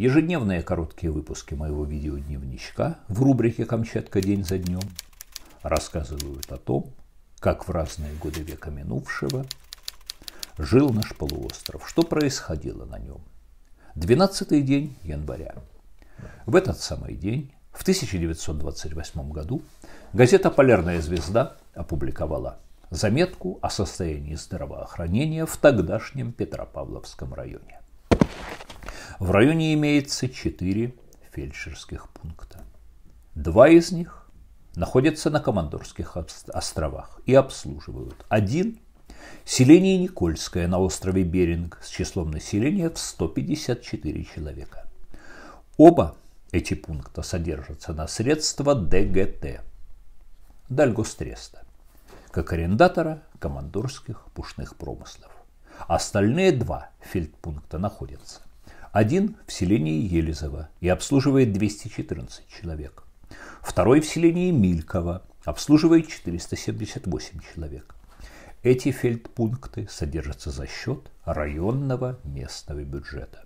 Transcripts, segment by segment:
Ежедневные короткие выпуски моего видеодневничка в рубрике «Камчатка день за днем» рассказывают о том, как в разные годы века минувшего жил наш полуостров, что происходило на нем. 12 день января. В этот самый день, в 1928 году, газета «Полярная звезда» опубликовала заметку о состоянии здравоохранения в тогдашнем Петропавловском районе – в районе имеется четыре фельдшерских пункта. Два из них находятся на Командорских островах и обслуживают. Один – селение Никольское на острове Беринг с числом населения в 154 человека. Оба эти пункта содержатся на средства ДГТ – Дальгостреста, как арендатора командорских пушных промыслов. Остальные два фельдпункта находятся один в селении Елизово и обслуживает 214 человек. Второй в селении Мильково обслуживает 478 человек. Эти фельдпункты содержатся за счет районного местного бюджета.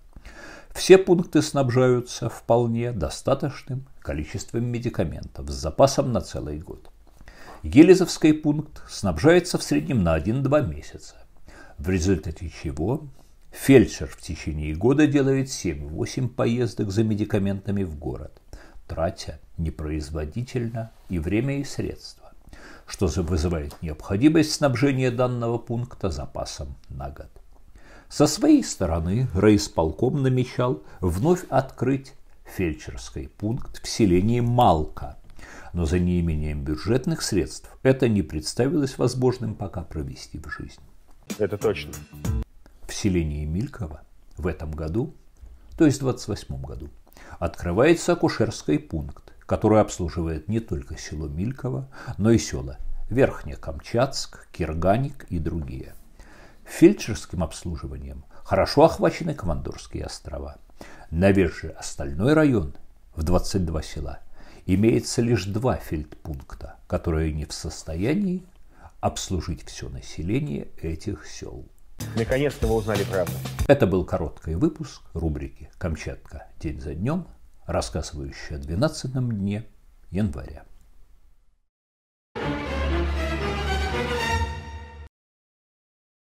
Все пункты снабжаются вполне достаточным количеством медикаментов с запасом на целый год. Елизовский пункт снабжается в среднем на 1-2 месяца, в результате чего Фельдшер в течение года делает 7-8 поездок за медикаментами в город, тратя непроизводительно и время, и средства, что вызывает необходимость снабжения данного пункта запасом на год. Со своей стороны райисполком намечал вновь открыть фельдшерский пункт в селении Малка, но за неимением бюджетных средств это не представилось возможным пока провести в жизнь. Это точно в селении Милькова в этом году, то есть в 28 году, открывается акушерский пункт, который обслуживает не только село Милькова, но и села Камчатск, Кирганик и другие. Фельдшерским обслуживанием хорошо охвачены Командорские острова. На весь же остальной район в 22 села имеется лишь два фельдпункта, которые не в состоянии обслужить все население этих сел. Наконец-то вы узнали правду. Это был короткий выпуск рубрики «Камчатка. День за днем», рассказывающая о 12 дне января.